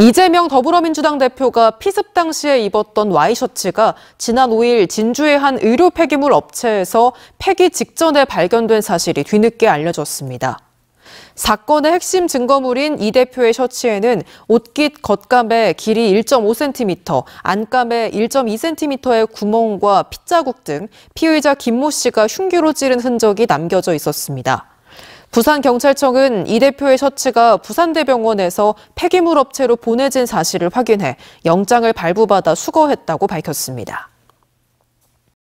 이재명 더불어민주당 대표가 피습 당시에 입었던 와이셔츠가 지난 5일 진주의 한 의료 폐기물 업체에서 폐기 직전에 발견된 사실이 뒤늦게 알려졌습니다. 사건의 핵심 증거물인 이 대표의 셔츠에는 옷깃 겉감의 길이 1.5cm, 안감의 1.2cm의 구멍과 핏자국 등 피의자 김모 씨가 흉기로 찌른 흔적이 남겨져 있었습니다. 부산경찰청은 이 대표의 셔츠가 부산대병원에서 폐기물 업체로 보내진 사실을 확인해 영장을 발부받아 수거했다고 밝혔습니다.